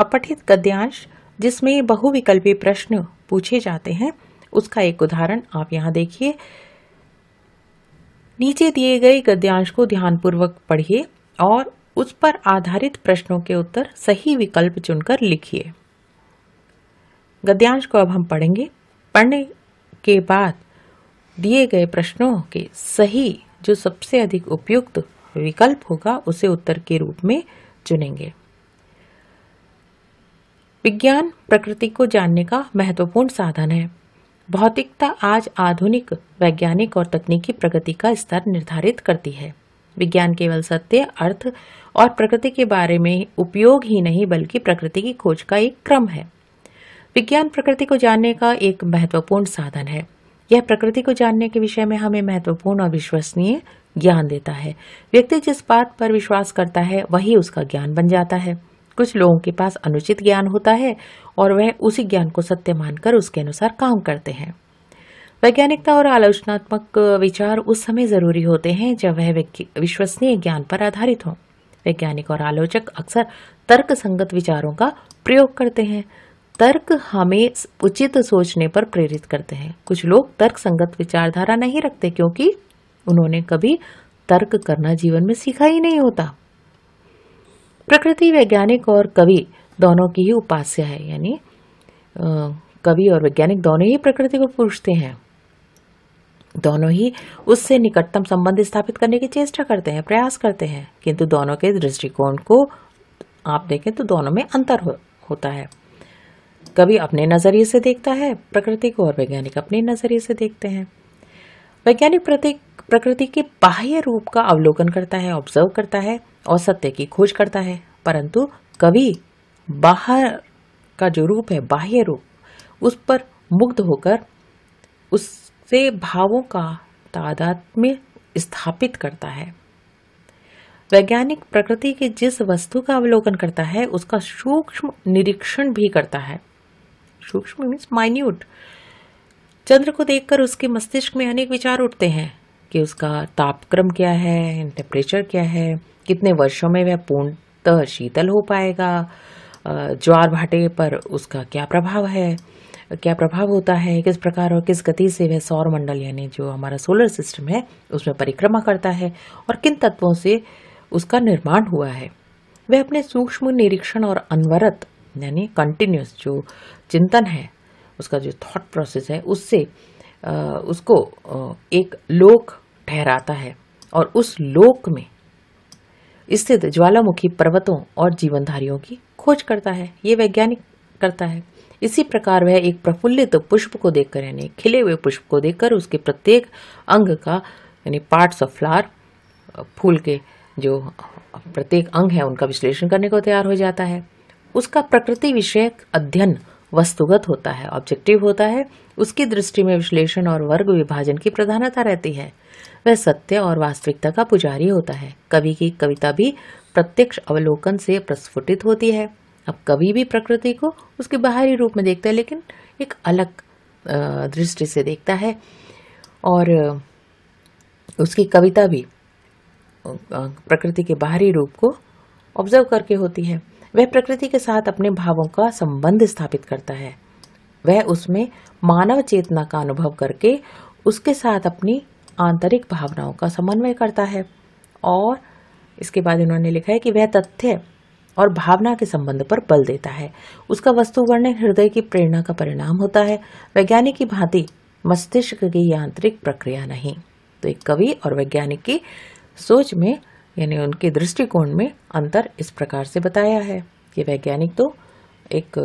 अपठित गद्यांश जिसमें बहुविकल्पी प्रश्न पूछे जाते हैं उसका एक उदाहरण आप यहाँ देखिए नीचे दिए गए गद्यांश को ध्यानपूर्वक पढ़िए और उस पर आधारित प्रश्नों के उत्तर सही विकल्प चुनकर लिखिए गद्यांश को अब हम पढ़ेंगे पढ़ने के बाद दिए गए प्रश्नों के सही जो सबसे अधिक उपयुक्त विकल्प होगा उसे उत्तर के रूप में चुनेंगे विज्ञान प्रकृति को जानने का महत्वपूर्ण साधन है भौतिकता आज आधुनिक वैज्ञानिक और तकनीकी प्रगति का स्तर निर्धारित करती है विज्ञान केवल सत्य अर्थ और प्रकृति के बारे में उपयोग ही नहीं बल्कि प्रकृति की खोज का एक क्रम है विज्ञान प्रकृति को जानने का एक महत्वपूर्ण साधन है यह प्रकृति को जानने के विषय में हमें महत्वपूर्ण और विश्वसनीय ज्ञान देता है व्यक्ति जिस बात पर विश्वास करता है वही उसका ज्ञान बन जाता है कुछ लोगों के पास अनुचित ज्ञान होता है और वह उसी ज्ञान को सत्य मानकर उसके अनुसार काम करते हैं वैज्ञानिकता और आलोचनात्मक विचार उस समय जरूरी होते हैं जब वह विश्वसनीय ज्ञान पर आधारित हों वैज्ञानिक और आलोचक अक्सर तर्क संगत विचारों का प्रयोग करते हैं तर्क हमें उचित सोचने पर प्रेरित करते हैं कुछ लोग तर्क संगत विचारधारा नहीं रखते क्योंकि उन्होंने कभी तर्क करना जीवन में सीखा ही नहीं होता प्रकृति वैज्ञानिक और कवि दोनों की ही उपास्य है यानी कवि और वैज्ञानिक दोनों ही प्रकृति को पूछते हैं दोनों ही उससे निकटतम संबंध स्थापित करने की चेष्टा करते हैं प्रयास करते हैं किंतु दोनों के दृष्टिकोण को आप देखें तो दोनों में अंतर हो, होता है कवि अपने नज़रिए से देखता है प्रकृति को और वैज्ञानिक अपने नज़रिए से देखते हैं वैज्ञानिक प्रत्येक प्रकृति के बाह्य रूप का अवलोकन करता है ऑब्जर्व करता है और सत्य की खोज करता है परंतु कवि बाहर का जो रूप है बाह्य रूप उस पर मुग्ध होकर उससे भावों का तादात्म्य स्थापित करता है वैज्ञानिक प्रकृति के जिस वस्तु का अवलोकन करता है उसका सूक्ष्म निरीक्षण भी करता है सूक्ष्म मीन्स माइन्यूट चंद्र को देखकर उसके मस्तिष्क में अनेक विचार उठते हैं कि उसका तापक्रम क्या है टेम्परेचर क्या है कितने वर्षों में वह पूर्णतः शीतल हो पाएगा ज्वार भाटे पर उसका क्या प्रभाव है क्या प्रभाव होता है किस प्रकार और किस गति से वह सौर मंडल यानी जो हमारा सोलर सिस्टम है उसमें परिक्रमा करता है और किन तत्वों से उसका निर्माण हुआ है वह अपने सूक्ष्म निरीक्षण और अनवरत यानी कंटिन्यूस जो चिंतन है उसका जो थॉट प्रोसेस है उससे उसको एक लोक ठहराता है और उस लोक में स्थित ज्वालामुखी पर्वतों और जीवनधारियों की खोज करता है ये वैज्ञानिक करता है इसी प्रकार वह एक प्रफुल्लित पुष्प को देखकर यानी खिले हुए पुष्प को देखकर उसके प्रत्येक अंग का यानी पार्ट्स ऑफ फ्लावर फूल के जो प्रत्येक अंग है उनका विश्लेषण करने को तैयार हो जाता है उसका प्रकृति विषयक अध्ययन वस्तुगत होता है ऑब्जेक्टिव होता है उसकी दृष्टि में विश्लेषण और वर्ग विभाजन की प्रधानता रहती है वह सत्य और वास्तविकता का पुजारी होता है कवि की कविता भी प्रत्यक्ष अवलोकन से प्रस्फुटित होती है अब कवि भी प्रकृति को उसके बाहरी रूप में देखता है लेकिन एक अलग दृष्टि से देखता है और उसकी कविता भी प्रकृति के बाहरी रूप को ऑब्जर्व करके होती है वह प्रकृति के साथ अपने भावों का संबंध स्थापित करता है वह उसमें मानव चेतना का अनुभव करके उसके साथ अपनी आंतरिक भावनाओं का समन्वय करता है और इसके बाद इन्होंने लिखा है कि वह तथ्य और भावना के संबंध पर बल देता है उसका वस्तु हृदय की प्रेरणा का परिणाम होता है वैज्ञानिक की भांति मस्तिष्क की यांत्रिक प्रक्रिया नहीं तो एक कवि और वैज्ञानिक की सोच में यानी उनके दृष्टिकोण में अंतर इस प्रकार से बताया है कि वैज्ञानिक तो एक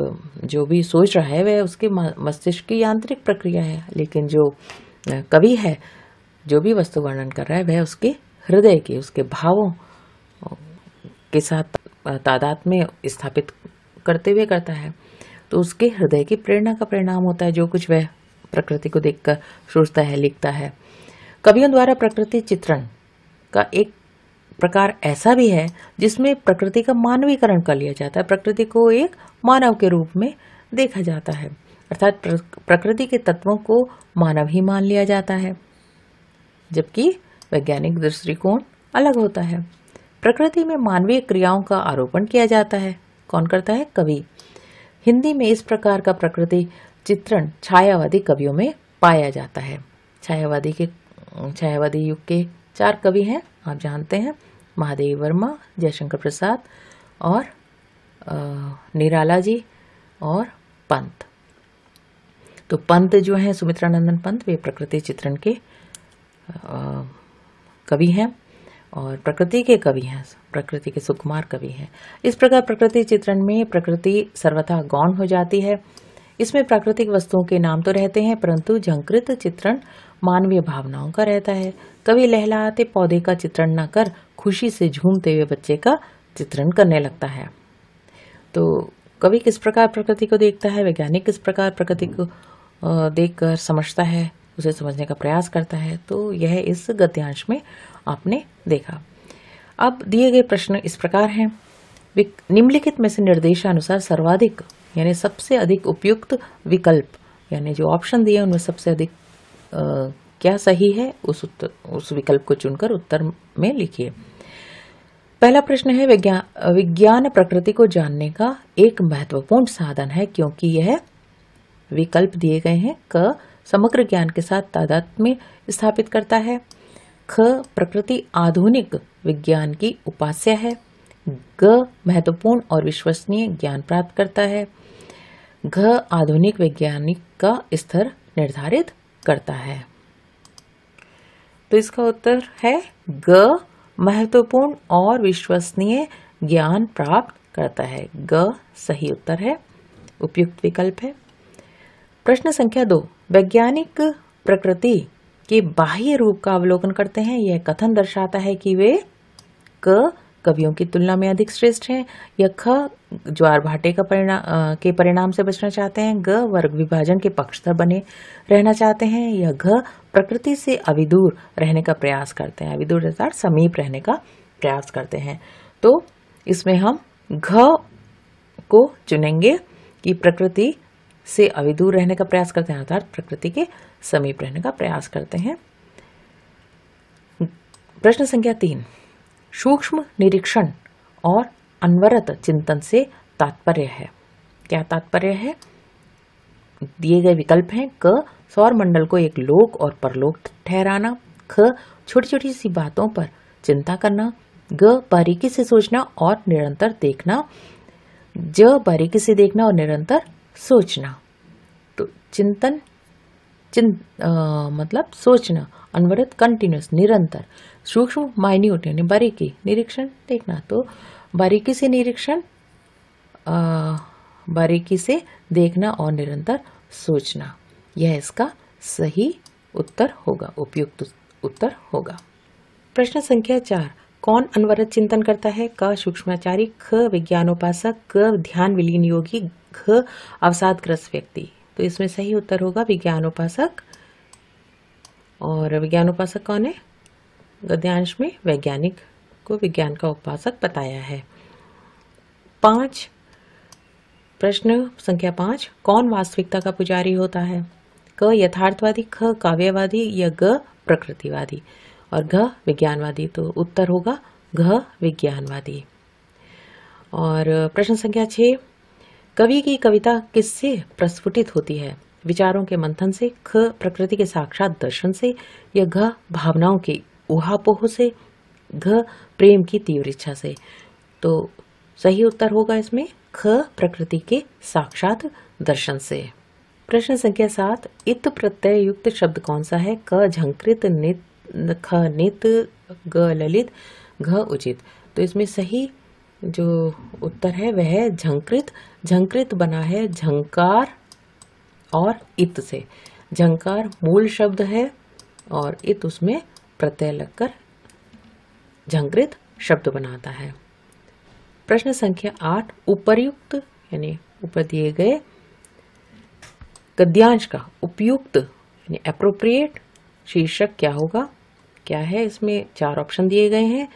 जो भी सोच रहा है वह उसके मस्तिष्क की यांत्रिक प्रक्रिया है लेकिन जो कवि है जो भी वस्तु वर्णन कर रहा है वह उसके हृदय के उसके भावों के साथ तादाद में स्थापित करते हुए करता है तो उसके हृदय की प्रेरणा का परिणाम होता है जो कुछ वह प्रकृति को देखकर सोचता है लिखता है कवियों द्वारा प्रकृति चित्रण का एक प्रकार ऐसा भी है जिसमें प्रकृति का मानवीकरण कर लिया जाता है प्रकृति को एक मानव के रूप में देखा जाता है अर्थात प्रकृति के तत्वों को मानव ही मान लिया जाता है जबकि वैज्ञानिक दृष्टिकोण अलग होता है प्रकृति में मानवीय क्रियाओं का आरोपण किया जाता है कौन करता है कवि हिंदी में इस प्रकार का प्रकृति चित्रण छायावादी कवियों में पाया जाता है छायावादी के छायावादी युग के चार कवि हैं आप जानते हैं महादेव वर्मा जयशंकर प्रसाद और निराला जी और पंत तो पंत जो हैं सुमित्रानंदन पंत वे प्रकृति चित्रण के कवि हैं और प्रकृति के कवि हैं प्रकृति के सुकुमार कवि हैं इस प्रकार प्रकृति चित्रण में प्रकृति सर्वथा गौण हो जाती है इसमें प्राकृतिक वस्तुओं के नाम तो रहते हैं परंतु झंकृत चित्रण मानवीय भावनाओं का रहता है कवि लहलाते पौधे का चित्रण न कर खुशी से झूमते हुए बच्चे का चित्रण करने लगता है तो कवि किस प्रकार प्रकृति को देखता है वैज्ञानिक किस प्रकार प्रकृति को देखकर समझता है उसे समझने का प्रयास करता है तो यह इस गद्यांश में आपने देखा अब दिए गए प्रश्न इस प्रकार हैं निम्नलिखित में से निर्देशानुसार सर्वाधिक यानी सबसे अधिक उपयुक्त विकल्प यानी जो ऑप्शन दिए उनमें सबसे अधिक आ, क्या सही है उस उत्तर उस विकल्प को चुनकर उत्तर में लिखिए पहला प्रश्न है विज्ञान विज्ञान प्रकृति को जानने का एक महत्वपूर्ण साधन है क्योंकि यह विकल्प दिए गए हैं क समग्र ज्ञान के साथ तादात्म्य स्थापित करता है ख प्रकृति आधुनिक विज्ञान की उपास्य है ग महत्वपूर्ण और विश्वसनीय ज्ञान प्राप्त करता है घ आधुनिक वैज्ञानिक का स्तर निर्धारित करता है तो इसका उत्तर है ग महत्वपूर्ण और विश्वसनीय ज्ञान प्राप्त करता है ग सही उत्तर है उपयुक्त विकल्प है प्रश्न संख्या दो वैज्ञानिक प्रकृति के बाह्य रूप का अवलोकन करते हैं यह कथन दर्शाता है कि वे क कवियों की तुलना में अधिक श्रेष्ठ हैं या ख ज्वार भाटे का परिणाम के परिणाम से बचना चाहते हैं ग वर्ग विभाजन के पक्षधर बने रहना चाहते हैं या घ प्रकृति से अविदूर रहने का प्रयास करते हैं अविदूर अर्थात समीप रहने का प्रयास करते हैं तो इसमें हम घ को चुनेंगे कि प्रकृति से अविदूर रहने का प्रयास करते हैं अर्थात प्रकृति के समीप रहने का प्रयास करते हैं प्रश्न संख्या तीन सूक्ष्म निरीक्षण और अनवरत चिंतन से तात्पर्य है क्या तात्पर्य है दिए गए विकल्प हैं क सौर मंडल को एक लोक और परलोक ठहराना ख छोटी छोटी सी बातों पर चिंता करना ग बारीकी से सोचना और निरंतर देखना ज बारीकी से देखना और निरंतर सोचना तो चिंतन चिं मतलब सोचना अनवरत कंटिन्यूस निरंतर सूक्ष्म माइन्यूट यानी बारीकी निरीक्षण देखना तो बारीकी से निरीक्षण बारीकी से देखना और निरंतर सोचना यह इसका सही उत्तर होगा उपयुक्त उत्तर होगा प्रश्न संख्या चार कौन अनवरत चिंतन करता है क सूक्ष्माचारी ख विज्ञानोपासक क ध्यान विलीन योगी ख अवसादग्रस्त व्यक्ति तो इसमें सही उत्तर होगा विज्ञानोपासक और विज्ञानोपासक कौन है गद्यांश में वैज्ञानिक को विज्ञान का उपासक बताया है पांच प्रश्न संख्या पांच कौन वास्तविकता का पुजारी होता है क यथार्थवादी ख काव्यवादी या ग प्रकृतिवादी और घ विज्ञानवादी तो उत्तर होगा घ विज्ञानवादी और प्रश्न संख्या छः कवि की कविता किससे प्रस्फुटित होती है विचारों के मंथन से ख प्रकृति के साक्षात दर्शन से या घ भावनाओं के उहापोह से घ प्रेम की तीव्र इच्छा से तो सही उत्तर होगा इसमें ख प्रकृति के साक्षात दर्शन से प्रश्न संख्या सात इत प्रत्यय युक्त शब्द कौन सा है क झंकृत नित ख नित ग ललित घ उचित तो इसमें सही जो उत्तर है वह है झंकृत झंकृत बना है झंकार और इत से झंकार मूल शब्द है और इत उसमें प्रत्यय लगकर झंकृत शब्द बनाता है प्रश्न संख्या आठ उपर्युक्त यानी ऊपर दिए गए गद्यांश का उपयुक्त यानी अप्रोप्रिएट शीर्षक क्या होगा क्या है इसमें चार ऑप्शन दिए गए हैं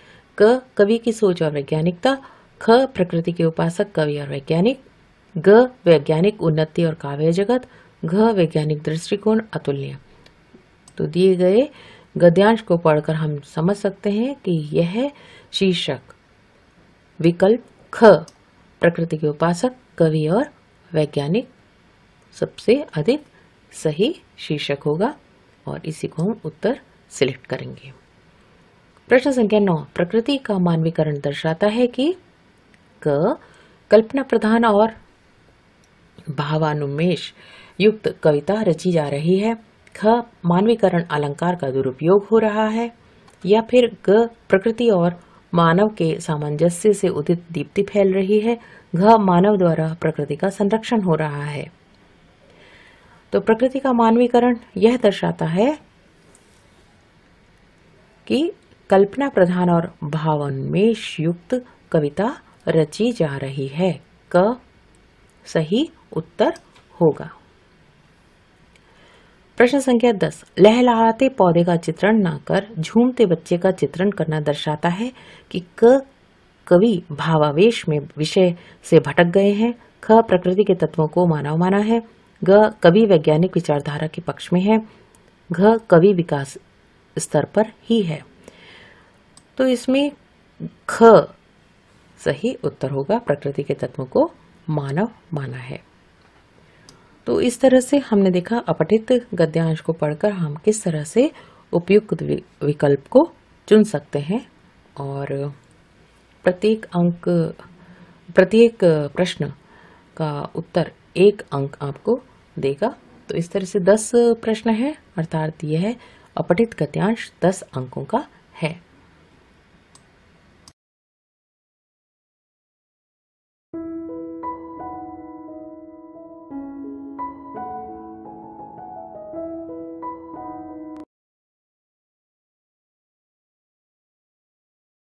क कवि की सोच और वैज्ञानिकता ख प्रकृति के उपासक कवि और वैज्ञानिक ग वैज्ञानिक उन्नति और काव्य जगत घ वैज्ञानिक दृष्टिकोण अतुल्य तो दिए गए गद्यांश को पढ़कर हम समझ सकते हैं कि यह शीर्षक विकल्प ख प्रकृति के उपासक कवि और वैज्ञानिक सबसे अधिक सही शीर्षक होगा और इसी को हम उत्तर सिलेक्ट करेंगे प्रश्न संख्या नौ प्रकृति का मानवीकरण दर्शाता है कि क कल्पना प्रधान और भावानुमेश युक्त कविता रची जा रही है ख मानवीकरण अलंकार का दुरुपयोग हो रहा है या फिर ग प्रकृति और मानव के सामंजस्य से उदित दीप्ति फैल रही है घ मानव द्वारा प्रकृति का संरक्षण हो रहा है तो प्रकृति का मानवीकरण यह दर्शाता है कि कल्पना प्रधान और भावोन्मेष युक्त कविता रची जा रही है क सही उत्तर होगा प्रश्न संख्या दस लहलाते पौधे का चित्रण न कर झूमते बच्चे का चित्रण करना दर्शाता है कि क कवि भावावेश में विषय से भटक गए हैं ख प्रकृति के तत्वों को मानव माना है ग कवि वैज्ञानिक विचारधारा के पक्ष में है घ कवि विकास स्तर पर ही है तो इसमें ख सही उत्तर होगा प्रकृति के तत्वों को मानव माना है तो इस तरह से हमने देखा अपठित गद्यांश को पढ़कर हम किस तरह से उपयुक्त विकल्प को चुन सकते हैं और प्रत्येक अंक प्रत्येक प्रश्न का उत्तर एक अंक आपको देगा तो इस तरह से दस प्रश्न है अर्थात यह अपठित गद्यांश दस अंकों का है